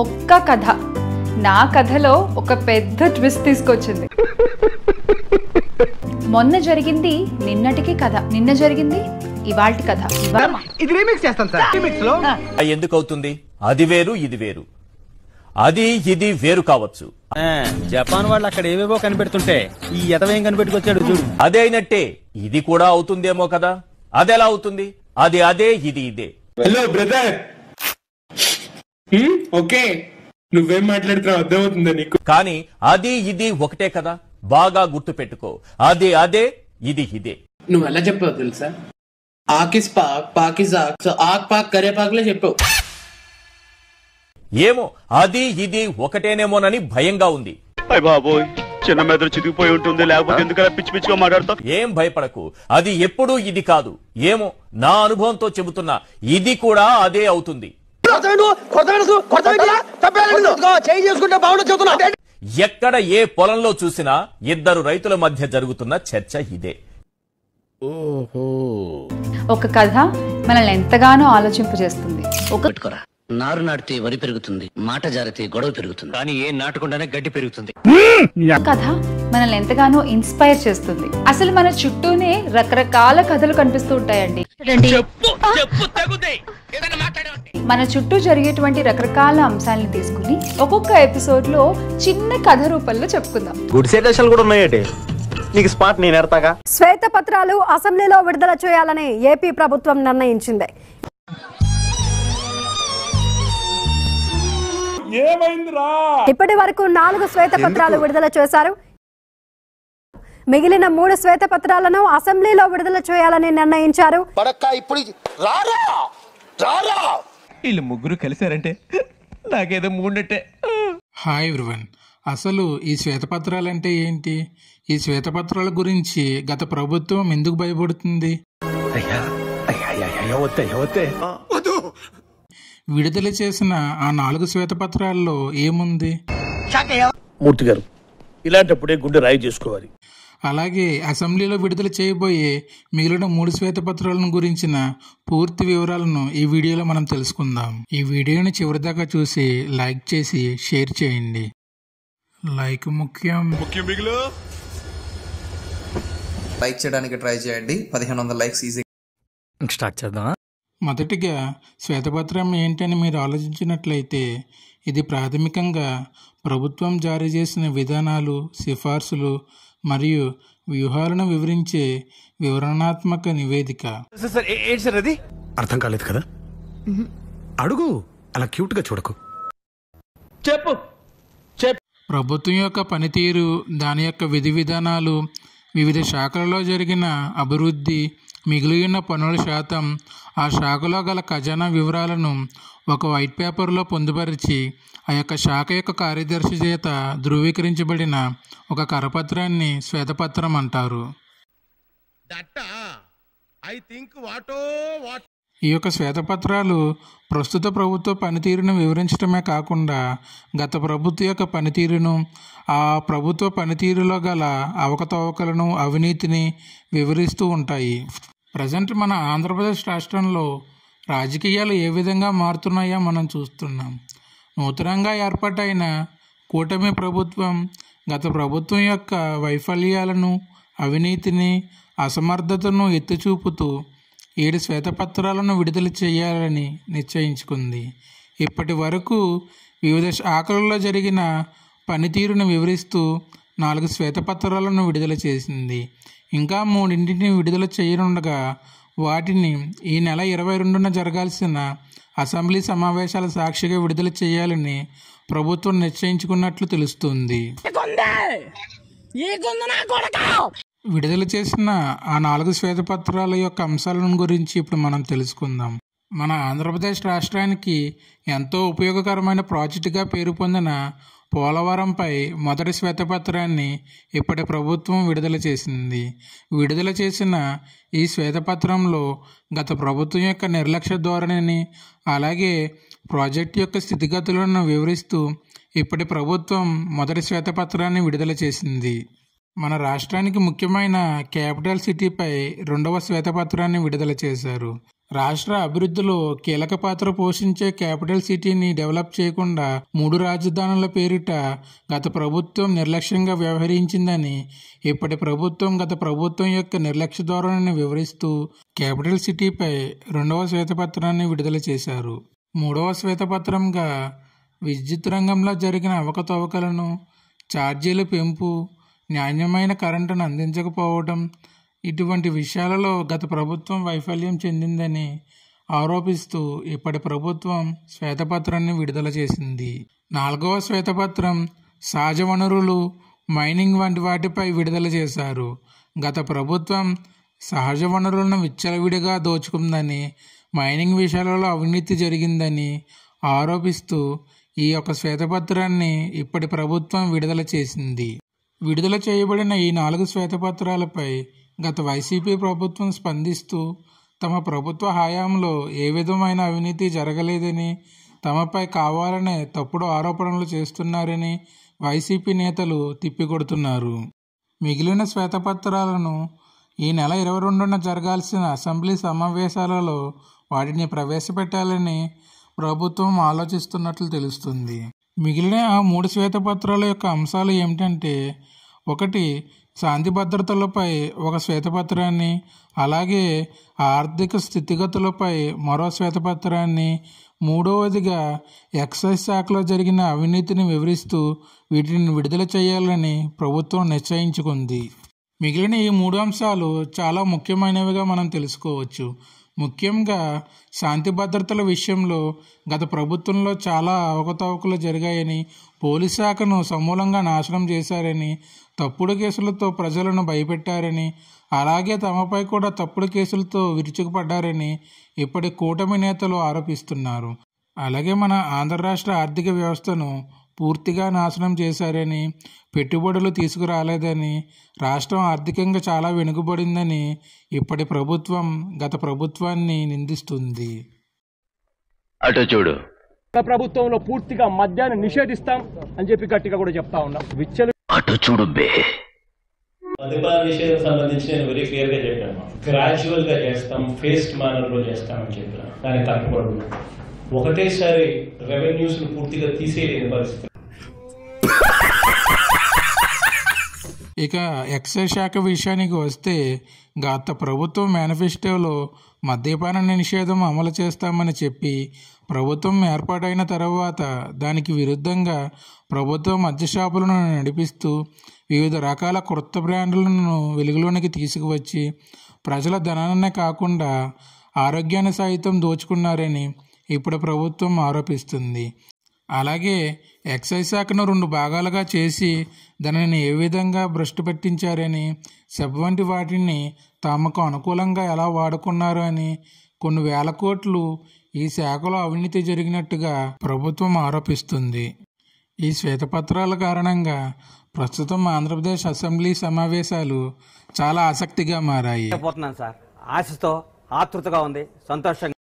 ఒక్క కథ నా కథలో ఒక పెద్ద ట్విస్ట్ తీసుకొచ్చింది మొన్న జరిగింది నిన్నటికి కథ నిన్న జరిగింది ఇవాల్టి కథ ఇది రీమిక్స్ ఎందుకు అవుతుంది అది వేరు ఇది వేరు అది ఇది వేరు కావచ్చు జపాన్ వాళ్ళు అక్కడ ఏవేవో కనిపెడుతుంటే ఈ ఎదవేం కనిపెట్టుకొచ్చాడు చూడు అదే అయినట్టే ఇది కూడా అవుతుందేమో కదా ఎలా అవుతుంది అది అదే ఇది ఇదే హలో బ్రదర్ ఓకే hmm? నువ్వేం మాట్లాడుతున్నావు అర్థమవుతుంది నీకు కానీ అది ఇది ఒకటే కదా బాగా గుర్తు పెట్టుకో అదే అదే ఇది ఇదే నువ్వు ఎలా చెప్పావు తెలుసా ఆకిస్ పాక్ పాకిస్ ఆక్ సో ఆక్ పాక్ కరేపాకులే చెప్పావు ఏమో అది ఇది ఒకటేనేమోనని భయంగా ఉంది బాబోయ్ చిన్న మెదడు చితికిపోయి ఉంటుంది లేకపోతే ఎందుకలా పిచ్చి పిచ్చిగా మాట్లాడతావు ఏం భయపడకు అది ఎప్పుడు ఇది కాదు ఏమో నా అనుభవంతో చెబుతున్నా ఇది కూడా అదే అవుతుంది ఎక్కడ ఏ పొలంలో చూసినా ఇద్దరు రైతుల మధ్య జరుగుతున్న చర్చ ఇదే ఒక కథ మనల్ని ఎంతగానో ఆలోచింపు చేస్తుంది నారు నాటితే వరి పెరుగుతుంది మాట జారితే గొడవ పెరుగుతుంది కానీ ఏ నాటకుండానే గడ్డి పెరుగుతుంది కథ మనల్ని ఎంతగానో ఇన్స్పైర్ చేస్తుంది అసలు మన చుట్టూనే రకరకాల కథలు కనిపిస్తూ ఉంటాయండి మన చుట్టూ జరిగేటువంటి రకరకాల అంశాలను తీసుకుని ఒక్కొక్క ఎపిసోడ్ లో చిన్న కథ రూపంలో చెప్పుకుందాం కూడా ఉన్నాయటి నీకు స్పాట్ నేను ఎడతాగా శ్వేత పత్రాలు అసెంబ్లీలో విడుదల చేయాలని ఏపీ ప్రభుత్వం నిర్ణయించింది ఇప్పటి వరకు నాలుగు శ్వేత పత్రాలు విడుదల చేశారు మిగిలిన మూడు శ్వేత పత్రాలను అసెంబ్లీలో విడుదల చేయాలని నిర్ణయించారు వీళ్ళు ముగ్గురు కలిశారంటే నాకేదో మూడట్టే హాయ్ ఎవ్రీవన్ అసలు ఈ శ్వేతపత్రాలంటే ఏంటి ఈ శ్వేతపత్రాల గురించి గత ప్రభుత్వం ఎందుకు భయపడుతుంది విడుదల చేసిన ఆ నాలుగు శ్వేతపత్రాల్లో ఏముంది మూర్తి గారు ఇలాంటప్పుడే గుండె రాయి చేసుకోవాలి అలాగే అసెంబ్లీలో విడుదల చేయబోయే మిగిలిన మూడు శ్వేతపత్రాలను గురించిన పూర్తి వివరాలను ఈ వీడియోలో మనం తెలుసుకుందాం ఈ వీడియోని చివరిదాకా చూసి లైక్ చేసి షేర్ చేయండి లైక్ ముఖ్యం ముఖ్యం లైక్ చేయడానికి ట్రై చేయండి పదిహేను వందల లైక్స్ ఈజీ స్టార్ట్ చేద్దాం మొదటిగా శ్వేతపత్రం ఏంటని మీరు ఆలోచించినట్లయితే ఇది ప్రాథమికంగా ప్రభుత్వం జారీ చేసిన విధానాలు సిఫార్సులు మరియు వ్యూహాలను వివరించే వివరణాత్మక నివేదిక అర్థం కాలేదు కదా అడుగు అలా గా చూడకు చెప్పు ప్రభుత్వం యొక్క పనితీరు దాని యొక్క విధి విధానాలు వివిధ శాఖలలో జరిగిన అభివృద్ధి మిగిలి ఉన్న పనుల శాతం ఆ శాఖలో గల ఖజానా వివరాలను ఒక వైట్ పేపర్లో పొందుపరిచి ఆ యొక్క శాఖ యొక్క కార్యదర్శి చేత ధృవీకరించబడిన ఒక కరపత్రాన్ని శ్వేతపత్రం అంటారు ఈ యొక్క శ్వేతపత్రాలు ప్రస్తుత ప్రభుత్వ పనితీరును వివరించడమే కాకుండా గత ప్రభుత్వ యొక్క పనితీరును ఆ ప్రభుత్వ పనితీరులో గల అవకతవకలను అవినీతిని వివరిస్తూ ఉంటాయి ప్రజెంట్ మన ఆంధ్రప్రదేశ్ రాష్ట్రంలో రాజకీయాలు ఏ విధంగా మారుతున్నాయో మనం చూస్తున్నాం నూతనంగా ఏర్పాటైన కూటమి ప్రభుత్వం గత ప్రభుత్వం యొక్క వైఫల్యాలను అవినీతిని అసమర్థతను ఎత్తిచూపుతూ ఏడు శ్వేతపత్రాలను విడుదల చేయాలని నిశ్చయించుకుంది ఇప్పటి వరకు వివిధ శాఖలలో జరిగిన పనితీరును వివరిస్తూ నాలుగు శ్వేతపత్రాలను విడుదల చేసింది ఇంకా మూడింటిని విడుదల చేయనుండగా వాటిని ఈ నెల ఇరవై రెండున జరగాల్సిన అసెంబ్లీ సమావేశాల సాక్షిగా విడుదల చేయాలని ప్రభుత్వం నిశ్చయించుకున్నట్లు తెలుస్తుంది విడుదల చేసిన ఆ నాలుగు శ్వేతపత్రాల యొక్క అంశాలను గురించి ఇప్పుడు మనం తెలుసుకుందాం మన ఆంధ్రప్రదేశ్ రాష్ట్రానికి ఎంతో ఉపయోగకరమైన ప్రాజెక్టుగా పేరు పొందిన పోలవరంపై మొదటి శ్వేతపత్రాన్ని ఇప్పటి ప్రభుత్వం విడుదల చేసింది విడుదల చేసిన ఈ శ్వేతపత్రంలో గత ప్రభుత్వం యొక్క నిర్లక్ష్య ధోరణిని అలాగే ప్రాజెక్టు యొక్క స్థితిగతులను వివరిస్తూ ఇప్పటి ప్రభుత్వం మొదటి శ్వేతపత్రాన్ని విడుదల చేసింది మన రాష్ట్రానికి ముఖ్యమైన క్యాపిటల్ సిటీపై రెండవ శ్వేతపత్రాన్ని విడుదల చేశారు రాష్ట్ర అభివృద్ధిలో కీలక పాత్ర పోషించే క్యాపిటల్ సిటీని డెవలప్ చేయకుండా మూడు రాజధానుల పేరిట గత ప్రభుత్వం నిర్లక్ష్యంగా వ్యవహరించిందని ఇప్పటి ప్రభుత్వం గత ప్రభుత్వం యొక్క నిర్లక్ష్య ధోరణిని వివరిస్తూ క్యాపిటల్ సిటీపై రెండవ శ్వేతపత్రాన్ని విడుదల చేశారు మూడవ శ్వేతపత్రంగా విద్యుత్ రంగంలో జరిగిన అవకతవకలను ఛార్జీల పెంపు నాణ్యమైన కరెంటును అందించకపోవడం ఇటువంటి విషయాలలో గత ప్రభుత్వం వైఫల్యం చెందిందని ఆరోపిస్తూ ఇప్పటి ప్రభుత్వం శ్వేతపత్రాన్ని విడుదల చేసింది నాలుగవ శ్వేతపత్రం సహజ వనరులు మైనింగ్ వంటి వాటిపై విడుదల చేశారు గత ప్రభుత్వం సహజ వనరులను విచ్చలవిడిగా దోచుకుందని మైనింగ్ విషయాలలో అవినీతి జరిగిందని ఆరోపిస్తూ ఈ యొక్క శ్వేతపత్రాన్ని ఇప్పటి ప్రభుత్వం విడుదల చేసింది విడుదల చేయబడిన ఈ నాలుగు శ్వేతపత్రాలపై గత వైసీపీ ప్రభుత్వం స్పందిస్తూ తమ ప్రభుత్వ హయాంలో ఏ విధమైన అవినీతి జరగలేదని తమపై కావాలనే తప్పుడు ఆరోపణలు చేస్తున్నారని వైసీపీ నేతలు తిప్పికొడుతున్నారు మిగిలిన శ్వేతపత్రాలను ఈ నెల ఇరవై రెండున జరగాల్సిన అసెంబ్లీ సమావేశాలలో వాటిని ప్రవేశపెట్టాలని ప్రభుత్వం ఆలోచిస్తున్నట్లు తెలుస్తుంది మిగిలిన ఆ మూడు శ్వేతపత్రాల యొక్క అంశాలు ఏమిటంటే ఒకటి శాంతి భద్రతలపై ఒక శ్వేతపత్రాన్ని అలాగే ఆర్థిక స్థితిగతులపై మరో శ్వేతపత్రాన్ని మూడవదిగా ఎక్సైజ్ శాఖలో జరిగిన అవినీతిని వివరిస్తూ వీటిని విడుదల చేయాలని ప్రభుత్వం నిశ్చయించుకుంది మిగిలిన ఈ మూడు అంశాలు చాలా ముఖ్యమైనవిగా మనం తెలుసుకోవచ్చు ముఖ్యంగా శాంతి భద్రతల విషయంలో గత ప్రభుత్వంలో చాలా అవకతవకలు జరిగాయని పోలీస్ శాఖను సమూలంగా నాశనం చేశారని తప్పుడు కేసులతో ప్రజలను భయపెట్టారని అలాగే తమపై కూడా తప్పుడు కేసులతో విరుచుకుపడ్డారని ఇప్పటి కూటమి నేతలు ఆరోపిస్తున్నారు అలాగే మన ఆంధ్ర రాష్ట్ర ఆర్థిక వ్యవస్థను పూర్తిగా నాశనం చేశారని పెట్టుబడులు తీసుకురాలేదని రాష్ట్రం ఆర్థికంగా చాలా వెనుకబడిందని ఇప్పటి ప్రభుత్వం గత ప్రభుత్వాన్ని నిందిస్తుంది అటు చూడు ప్రభుత్వంలో పూర్తిగా మద్యాన్ని నిషేధిస్తాం అని చెప్పి గట్టిగా కూడా చెప్తా ఉన్నాం విచ్చలు అటు చూడు బే మద్యపాన నిషేధం సంబంధించి నేను వెరీ క్లియర్ గా చెప్పాను గ్రాడ్యువల్ గా చేస్తాం ఫేస్డ్ మానర్ లో చేస్తామని చెప్పాను దానికి తప్పకుండా ఒకటేసారి రెవెన్యూస్ పూర్తిగా తీసేయలేని పరిస్థితి ఇక ఎక్సైజ్ శాఖ విషయానికి వస్తే గత ప్రభుత్వం మేనిఫెస్టోలో మద్యపాన నిషేధం అమలు చేస్తామని చెప్పి ప్రభుత్వం ఏర్పాటైన తర్వాత దానికి విరుద్ధంగా ప్రభుత్వ మద్య షాపులను నడిపిస్తూ వివిధ రకాల కొత్త బ్రాండ్లను వెలుగులోనికి తీసుకువచ్చి ప్రజల ధనాన్నే కాకుండా ఆరోగ్యాన్ని సైతం దోచుకున్నారని ఇప్పుడు ప్రభుత్వం ఆరోపిస్తుంది అలాగే ఎక్సైజ్ శాఖను రెండు భాగాలుగా చేసి దానిని ఏ విధంగా భ్రష్టు పెట్టించారని సెబ్ వంటి వాటిని తమకు అనుకూలంగా ఎలా వాడుకున్నారు అని కొన్ని వేల కోట్లు ఈ శాఖలో అవినీతి జరిగినట్టుగా ప్రభుత్వం ఆరోపిస్తుంది ఈ శ్వేతపత్రాల కారణంగా ప్రస్తుతం ఆంధ్రప్రదేశ్ అసెంబ్లీ సమావేశాలు చాలా ఆసక్తిగా మారాయి సార్ ఆశతో ఆతృతగా ఉంది సంతోషంగా